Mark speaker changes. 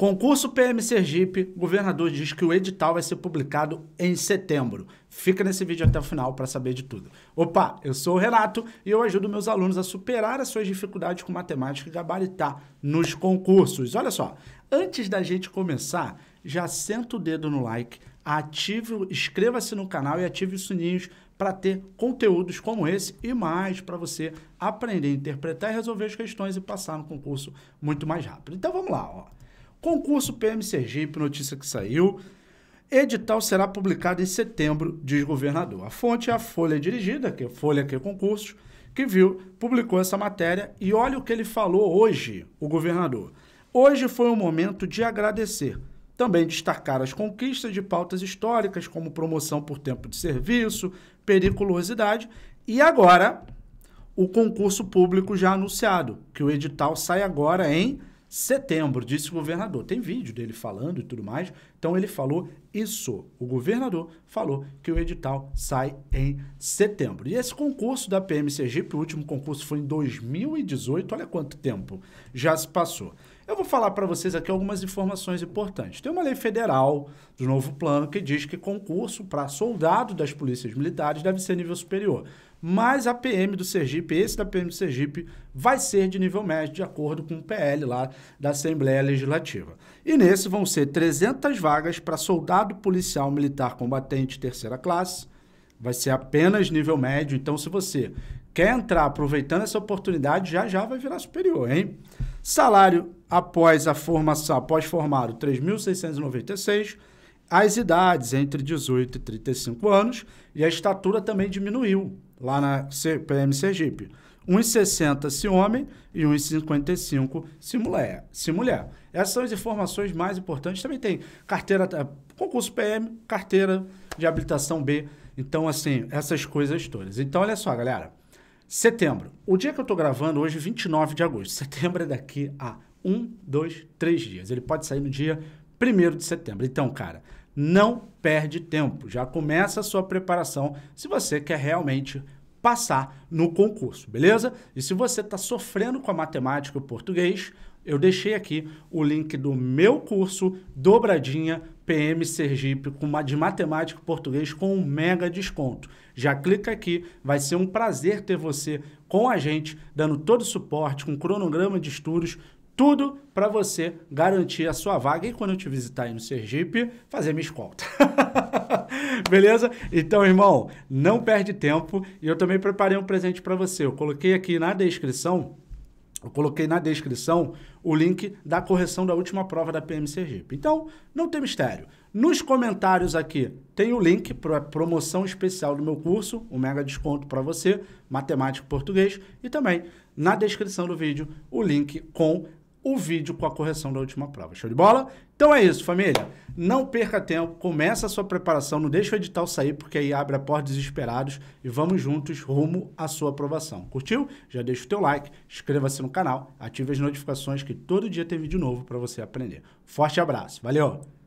Speaker 1: Concurso PM Sergipe, governador diz que o edital vai ser publicado em setembro. Fica nesse vídeo até o final para saber de tudo. Opa, eu sou o Renato e eu ajudo meus alunos a superar as suas dificuldades com matemática e gabaritar nos concursos. Olha só, antes da gente começar, já senta o dedo no like, ative, inscreva-se no canal e ative os sininhos para ter conteúdos como esse e mais para você aprender, interpretar e resolver as questões e passar no concurso muito mais rápido. Então vamos lá, ó. Concurso PM Sergipe, notícia que saiu. Edital será publicado em setembro, diz governador. A fonte é a Folha Dirigida, que é Folha que é concursos, que viu, publicou essa matéria e olha o que ele falou hoje, o governador. Hoje foi o momento de agradecer. Também destacar as conquistas de pautas históricas, como promoção por tempo de serviço, periculosidade e agora o concurso público já anunciado, que o edital sai agora em setembro, disse o governador. Tem vídeo dele falando e tudo mais. Então ele falou isso. O governador falou que o edital sai em setembro. E esse concurso da PMCG, o último concurso foi em 2018. Olha quanto tempo já se passou. Eu vou falar para vocês aqui algumas informações importantes. Tem uma lei federal do novo plano que diz que concurso para soldado das polícias militares deve ser nível superior. Mas a PM do Sergipe, esse da PM do Sergipe, vai ser de nível médio, de acordo com o PL lá da Assembleia Legislativa. E nesse vão ser 300 vagas para soldado policial militar combatente terceira classe. Vai ser apenas nível médio, então se você quer entrar aproveitando essa oportunidade, já já vai virar superior, hein? Salário após a formação, após formado, 3.696. As idades entre 18 e 35 anos e a estatura também diminuiu lá na PM Sergipe. 1,60 se homem e 1,55 se mulher, se mulher. Essas são as informações mais importantes. Também tem carteira, eh, concurso PM, carteira de habilitação B. Então, assim, essas coisas todas. Então, olha só, galera. Setembro. O dia que eu estou gravando hoje, 29 de agosto. Setembro é daqui a um, dois, três dias. Ele pode sair no dia 1 de setembro. Então, cara, não perde tempo. Já começa a sua preparação se você quer realmente passar no concurso, beleza? E se você está sofrendo com a matemática e o português, eu deixei aqui o link do meu curso Dobradinha PM Sergipe com uma de matemática português com um mega desconto. Já clica aqui, vai ser um prazer ter você com a gente, dando todo o suporte, com cronograma de estudos, tudo para você garantir a sua vaga e quando eu te visitar aí no Sergipe, fazer minha escolta. Beleza? Então, irmão, não perde tempo e eu também preparei um presente para você. Eu coloquei aqui na descrição eu coloquei na descrição o link da correção da última prova da PM Sergipe. Então, não tem mistério. Nos comentários aqui tem o link para a promoção especial do meu curso, um mega desconto para você, matemática português, e também na descrição do vídeo o link com o vídeo com a correção da última prova. Show de bola? Então é isso, família. Não perca tempo, começa a sua preparação, não deixa o edital sair, porque aí abre a porta desesperados e vamos juntos rumo à sua aprovação. Curtiu? Já deixa o teu like, inscreva-se no canal, ative as notificações que todo dia tem vídeo novo para você aprender. Forte abraço, valeu!